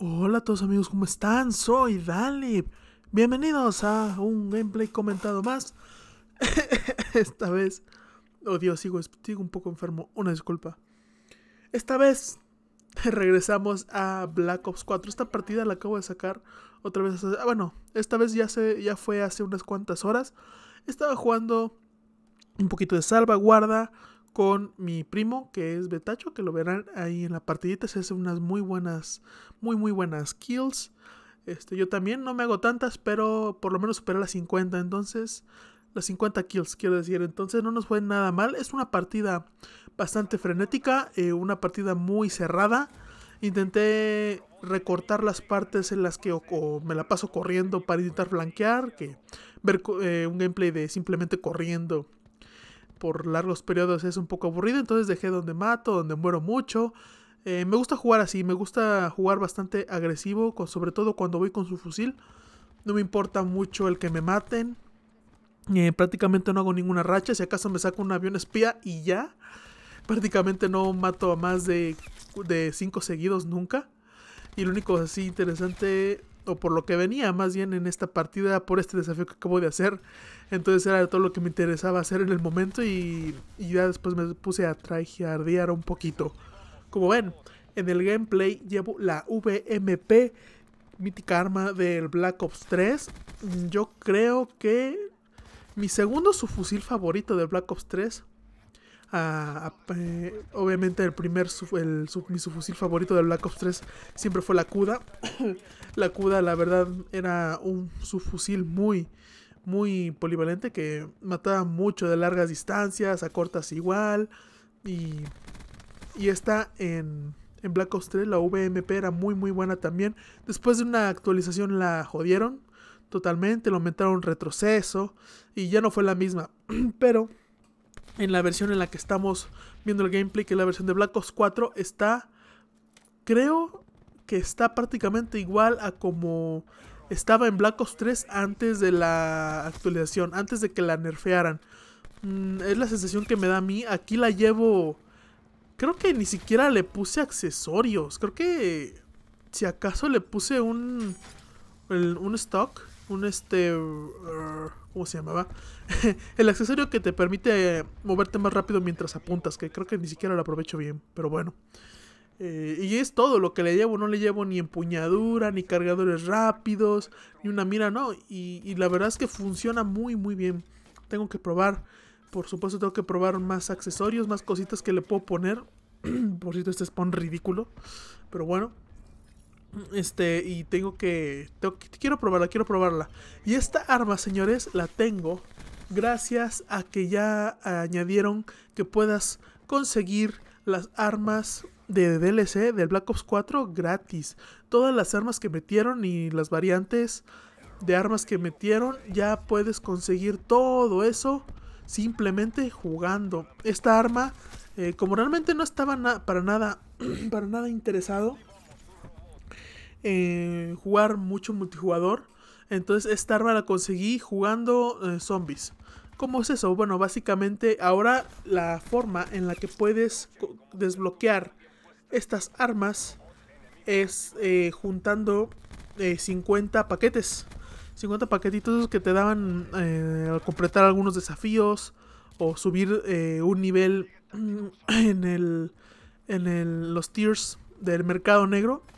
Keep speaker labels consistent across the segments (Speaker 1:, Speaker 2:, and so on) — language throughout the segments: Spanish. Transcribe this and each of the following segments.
Speaker 1: Hola a todos amigos, ¿cómo están? Soy Dali. Bienvenidos a un gameplay comentado más. Esta vez... Oh Dios, sigo, un poco enfermo. Una disculpa. Esta vez regresamos a Black Ops 4. Esta partida la acabo de sacar otra vez. Hace, ah, bueno, esta vez ya, se, ya fue hace unas cuantas horas. Estaba jugando un poquito de salvaguarda con mi primo que es Betacho, que lo verán ahí en la partidita, se hace unas muy buenas, muy muy buenas kills. Este, yo también no me hago tantas, pero por lo menos superé las 50, entonces las 50 kills quiero decir, entonces no nos fue nada mal. Es una partida bastante frenética, eh, una partida muy cerrada. Intenté recortar las partes en las que me la paso corriendo para intentar flanquear, que ver eh, un gameplay de simplemente corriendo por largos periodos es un poco aburrido, entonces dejé donde mato, donde muero mucho. Eh, me gusta jugar así, me gusta jugar bastante agresivo, con, sobre todo cuando voy con su fusil. No me importa mucho el que me maten. Eh, prácticamente no hago ninguna racha, si acaso me saco un avión espía y ya. Prácticamente no mato a más de 5 seguidos nunca. Y lo único así interesante o por lo que venía más bien en esta partida, por este desafío que acabo de hacer. Entonces era todo lo que me interesaba hacer en el momento y, ya después me puse a trajeardear un poquito. Como ven, en el gameplay llevo la VMP, mítica arma del Black Ops 3. Yo creo que mi segundo subfusil favorito de Black Ops 3 eh, obviamente el primer el, mi subfusil favorito de Black Ops 3 siempre fue la CUDA. la CUDA la verdad era un subfusil muy muy polivalente que mataba mucho de largas distancias, a cortas igual y y está en en Black Ops 3 la VMP era muy muy buena también. Después de una actualización la jodieron totalmente, lo aumentaron retroceso y ya no fue la misma. Pero en la versión en la que estamos viendo el gameplay, que la versión de Black Ops 4, está, creo que está prácticamente igual a como estaba en Black Ops 3 antes de la actualización, antes de que la nerfearan. Mm, es la sensación que me da a mí. Aquí la llevo... Creo que ni siquiera le puse accesorios. Creo que si acaso le puse un, un stock un este... Uh, ¿Cómo se llamaba? el accesorio que te permite eh, moverte más rápido mientras apuntas, que creo que ni siquiera lo aprovecho bien, pero bueno. Eh, y es todo lo que le llevo, no le llevo ni empuñadura, ni cargadores rápidos, ni una mira, no. Y, y la verdad es que funciona muy, muy bien. Tengo que probar, por supuesto, tengo que probar más accesorios, más cositas que le puedo poner. por cierto, este spawn ridículo, pero bueno. Este, y tengo que, Quiero probarla, quiero probarla. Y esta arma, señores, la tengo gracias a que ya añadieron que puedas conseguir las armas de DLC del Black Ops 4 gratis. Todas las armas que metieron y las variantes de armas que metieron, ya puedes conseguir todo eso simplemente jugando. Esta arma, eh, como realmente no estaba para nada, para nada interesado eh, jugar mucho multijugador. Entonces esta arma la conseguí jugando eh, zombies. ¿Cómo es eso? Bueno, básicamente ahora la forma en la que puedes desbloquear estas armas es eh, juntando 50 paquetes. 50 paquetitos que te daban al completar algunos desafíos o subir un nivel mm, en el en los tiers del mercado negro.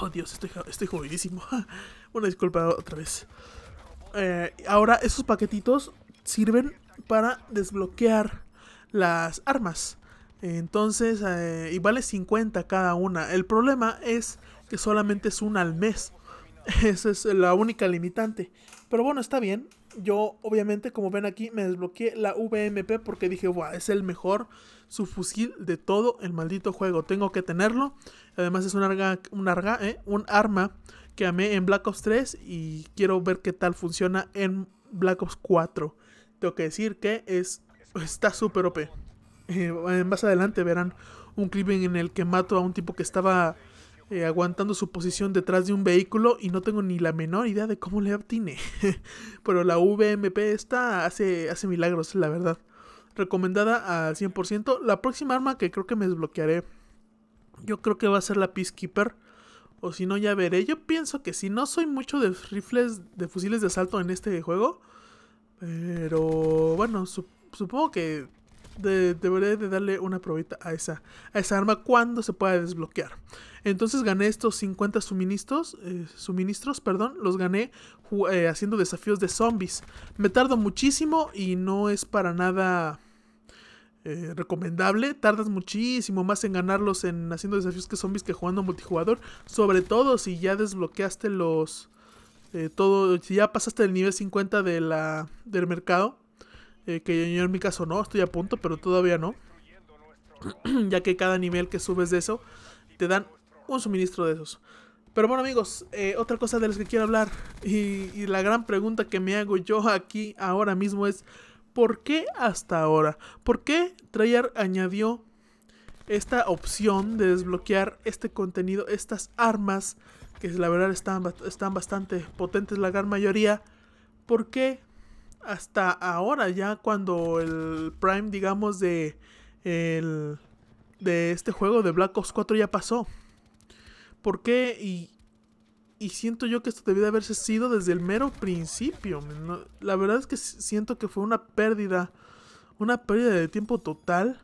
Speaker 1: Oh, Dios, estoy, jodidísimo. Una disculpa otra vez. Eh, ahora, esos paquetitos sirven para desbloquear las armas. Entonces, eh, y vale 50 cada una. El problema es que solamente es una al mes. Esa es la única limitante. Pero bueno, está bien. Yo, obviamente, como ven aquí, me desbloqueé la VMP porque dije, buah, es el mejor subfusil de todo el maldito juego. Tengo que tenerlo. Además es un, un, eh, un arma que amé en Black Ops 3 y quiero ver qué tal funciona en Black Ops 4. Tengo que decir que es, está súper OP. Eh, más adelante verán un clip en el que mato a un tipo que estaba eh, aguantando su posición detrás de un vehículo y no tengo ni la menor idea de cómo le obtiene. Pero la VMP esta hace, hace milagros, la verdad. Recomendada al 100%. La próxima arma que creo que me desbloquearé yo creo que va a ser la Peacekeeper. O si no, ya veré. Yo pienso que si no soy mucho de rifles, de fusiles de asalto en este juego. Pero bueno, supongo que deberé de darle una probita a esa, a esa arma cuando se pueda desbloquear. Entonces gané estos 50 suministros, eh, suministros perdón, los gané eh, haciendo desafíos de zombies. Me tardo muchísimo y no es para nada eh, recomendable. Tardas muchísimo más en ganarlos en haciendo desafíos que zombies que jugando multijugador. Sobre todo si ya desbloqueaste los. Eh, todo. Si ya pasaste el nivel 50 de la, del mercado. Eh, que yo en mi caso no, estoy a punto, pero todavía no. ya que cada nivel que subes de eso, te dan un suministro de esos. Pero bueno amigos, otra cosa de las que quiero hablar y, la gran pregunta que me hago yo aquí ahora mismo es, ¿por qué hasta ahora? ¿Por qué Treyarch añadió esta opción de desbloquear este contenido, estas armas, que la verdad están, están bastante potentes la gran mayoría? ¿Por qué hasta ahora ya cuando el prime, digamos, de, de este juego de Black Ops 4 ya pasó? ¿Por qué? Y y siento yo que esto debía de haberse sido desde el mero principio. la verdad es que siento que fue una pérdida, una pérdida de tiempo total.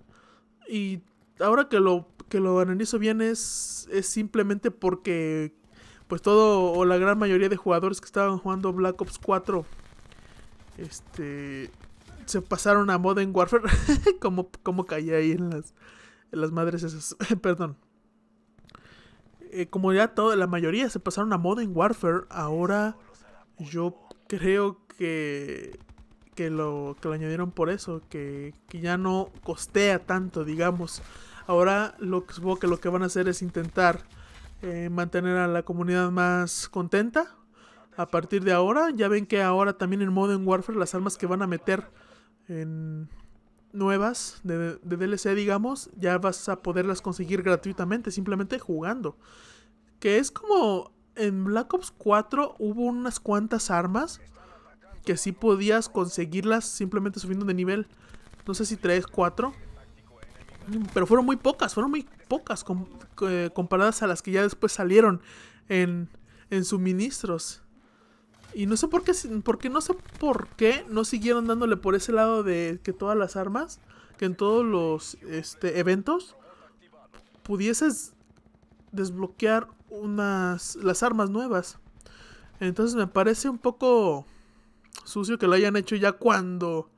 Speaker 1: Y ahora que lo, que lo analizo bien es, es simplemente porque pues todo o la gran mayoría de jugadores que estaban jugando Black Ops 4 este se pasaron a Modern Warfare como como caí ahí en las en las madres esas perdón eh, como ya la mayoría se pasaron a Modern Warfare, ahora yo creo que, que, lo, que lo añadieron por eso, que, ya no costea tanto, digamos. Ahora lo que supongo que lo que van a hacer es intentar eh, mantener a la comunidad más contenta. A partir de ahora, ya ven que ahora también en Modern Warfare las armas que van a meter en, nuevas de, DLC, digamos, ya vas a poderlas conseguir gratuitamente, simplemente jugando. Que es como en Black Ops 4 hubo unas cuantas armas que sí podías conseguirlas simplemente subiendo de nivel. No sé si 3, 4. Pero fueron muy pocas, fueron muy pocas eh, comparadas a las que ya después salieron en, en suministros. Y no sé por qué, porque no sé por qué no siguieron dándole por ese lado de que todas las armas, que en todos los este, eventos, pudieses desbloquear unas las armas nuevas. Entonces me parece un poco sucio que lo hayan hecho ya cuando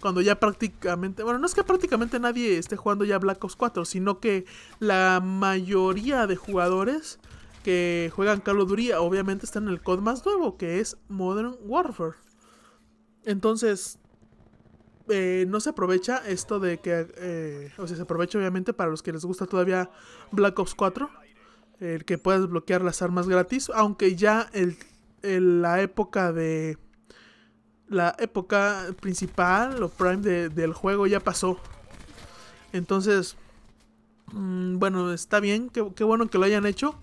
Speaker 1: cuando ya prácticamente, bueno, no es que prácticamente nadie esté jugando ya Black Ops 4, sino que la mayoría de jugadores que juegan Call of obviamente está en el COD más nuevo, que es Modern Warfare. Entonces, eh, no se aprovecha esto de que, eh, o sea, se aprovecha obviamente para los que les gusta todavía Black Ops 4, el que puedas bloquear las armas gratis, aunque ya el, la época de... La época principal o prime del juego ya pasó. Entonces, mm, bueno, está bien, qué bueno que lo hayan hecho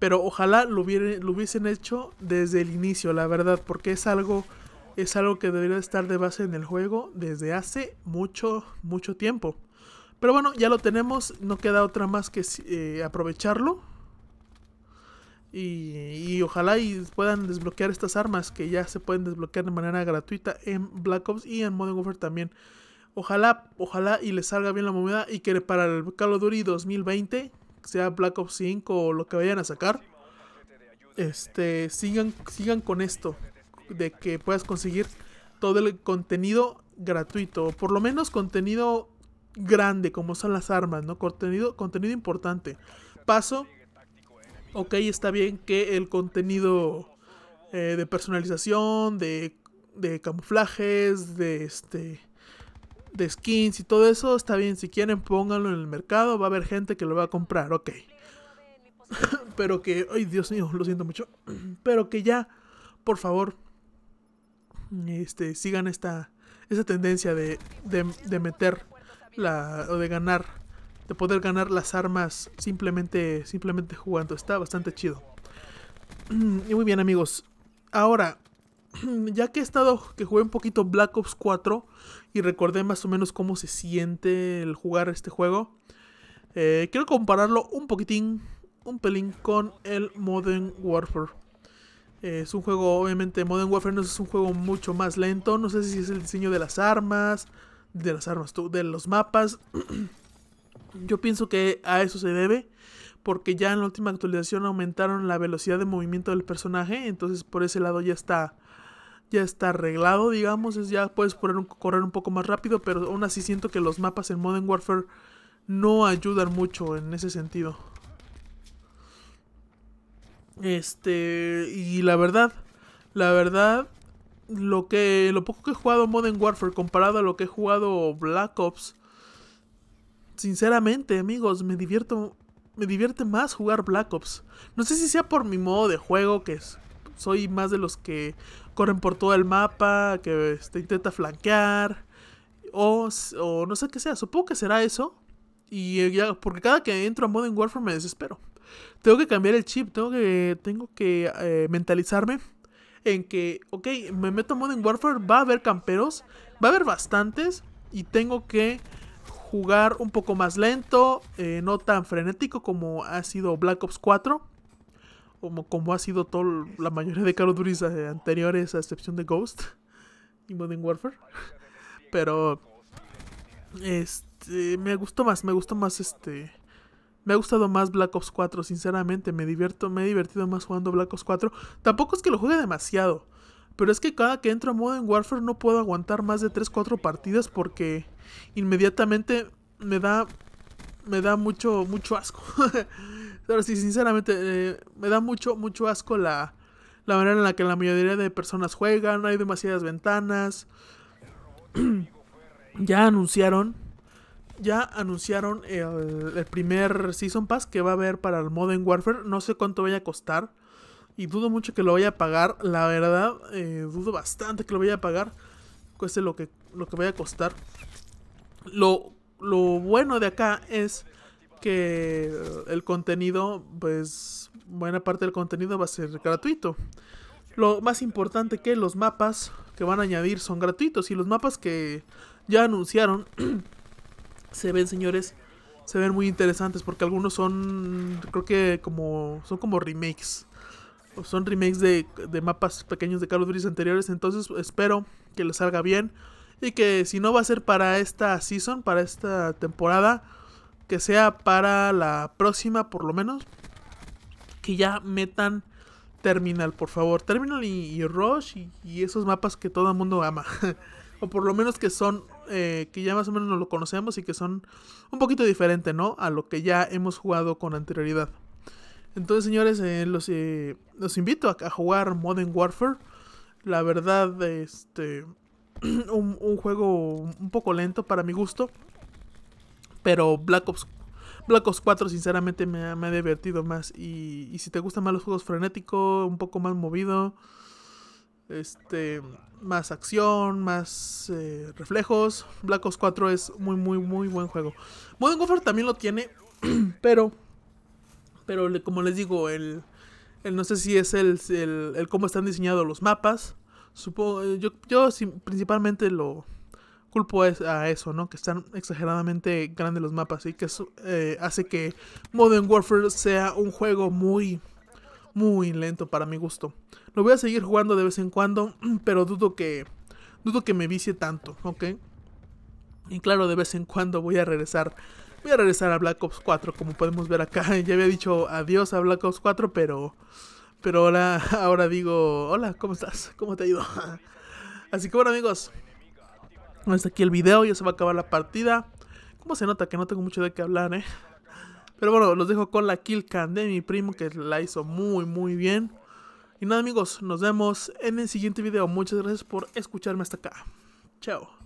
Speaker 1: pero ojalá lo, lo hubiesen hecho desde el inicio, la verdad, porque es algo, es algo que debería estar de base en el juego desde hace mucho, mucho tiempo. Pero bueno, ya lo tenemos, no queda otra más que eh, aprovecharlo. Y, y, ojalá y puedan desbloquear estas armas que ya se pueden desbloquear de manera gratuita en Black Ops y en Modern Warfare también. Ojalá, ojalá y les salga bien la movida. y que para el Call of Duty 2020 sea Black Ops 5 o lo que vayan a sacar, este, sigan, sigan con esto, de que puedas conseguir todo el contenido gratuito, por lo menos contenido grande, como son las armas, ¿no? Contenido, contenido importante. Paso, ok, está bien que el contenido eh, de personalización, de camuflajes, de este de skins y todo eso, está bien, si quieren pónganlo en el mercado, va a haber gente que lo va a comprar, ok. Pero que, ay Dios mío, lo siento mucho. Pero que ya, por favor, este, sigan esta, Esa tendencia de, de, de meter la, o de ganar, de poder ganar las armas simplemente, simplemente jugando. Está bastante chido. Y muy bien amigos, ahora ya que he estado, que jugué un poquito Black Ops 4 y recordé más o menos cómo se siente el jugar este juego, eh, quiero compararlo un poquitín, un pelín con el Modern Warfare. Eh, es un juego, obviamente, Modern Warfare no es un juego mucho más lento, no sé si es el diseño de las armas, de las armas, de los mapas. Yo pienso que a eso se debe porque ya en la última actualización aumentaron la velocidad de movimiento del personaje, entonces por ese lado ya está ya está arreglado, digamos, es ya puedes correr un, poco más rápido, pero aún así siento que los mapas en Modern Warfare no ayudan mucho en ese sentido. Este, y la verdad, la verdad, lo que lo poco que he jugado Modern Warfare comparado a lo que he jugado Black Ops, sinceramente, amigos, me divierto me divierte más jugar Black Ops. No sé si sea por mi modo de juego que es soy más de los que corren por todo el mapa, que este, intenta flanquear, o, no sé qué sea, supongo que será eso. Y ya, porque cada que entro a Modern Warfare me desespero. Tengo que cambiar el chip, tengo que, tengo que eh, mentalizarme en que, ok, me meto a Modern Warfare, va a haber camperos, va a haber bastantes y tengo que jugar un poco más lento, eh, no tan frenético como ha sido Black Ops 4 como, ha sido todo, la mayoría de Call of eh, anteriores, a excepción de Ghost y Modern Warfare. Pero este me gustó más, me gustó más este me ha gustado más Black Ops 4, sinceramente, me divierto, me he divertido más jugando Black Ops 4. Tampoco es que lo juegue demasiado, pero es que cada que entro a Modern Warfare no puedo aguantar más de 3 4 partidas porque inmediatamente me da me da mucho mucho asco. Pero sí, sinceramente, eh, me da mucho, mucho asco la, la manera en la que la mayoría de personas juegan. Hay demasiadas ventanas. ya anunciaron. Ya anunciaron el, primer Season Pass que va a haber para el Modern Warfare. No sé cuánto vaya a costar. Y dudo mucho que lo vaya a pagar. La verdad, eh, dudo bastante que lo vaya a pagar. Cueste lo que, lo que vaya a costar. Lo, lo bueno de acá es que el contenido, pues buena parte del contenido va a ser gratuito. Lo más importante que los mapas que van a añadir son gratuitos y los mapas que ya anunciaron se ven, señores, se ven muy interesantes porque algunos son, creo que como son como remakes. son remakes de, de mapas pequeños de Carlos of anteriores, entonces espero que les salga bien y que si no va a ser para esta season, para esta temporada, que sea para la próxima por lo menos, que ya metan Terminal, por favor. Terminal y, Rush y, esos mapas que todo el mundo ama. o por lo menos que son, eh, que ya más o menos nos lo conocemos y que son un poquito diferente, ¿no? A lo que ya hemos jugado con anterioridad. Entonces, señores, eh, los, eh, los, invito a, jugar Modern Warfare. La verdad, este, un juego un poco lento para mi gusto. Pero Black Ops, Black 4 sinceramente me, ha, divertido más. Y, y, si te gustan más los juegos frenéticos, un poco más movido, este, más acción, más eh, reflejos, Black Ops 4 es muy, muy, muy buen juego. Modern Warfare también lo tiene, pero, pero como les digo, el, no sé si es el, el, cómo están diseñados los mapas. Eh, yo, yo principalmente lo, culpo a, eso, ¿no? Que están exageradamente grandes los mapas y que eso eh, hace que Modern Warfare sea un juego muy, muy lento para mi gusto. Lo voy a seguir jugando de vez en cuando, pero dudo que, dudo que me vicie tanto, ¿ok? Y claro, de vez en cuando voy a regresar. Voy a regresar a Black Ops 4, como podemos ver acá. Ya había dicho adiós a Black Ops 4, pero. Pero ahora, ahora digo. Hola, ¿cómo estás? ¿Cómo te ha ido? Así que bueno amigos, hasta aquí el video, ya se va a acabar la partida. ¿Cómo se nota que no tengo mucho de qué hablar, eh? Pero bueno, los dejo con la kill can de mi primo que la hizo muy muy bien. Y nada amigos, nos vemos en el siguiente video. Muchas gracias por escucharme hasta acá. Chao.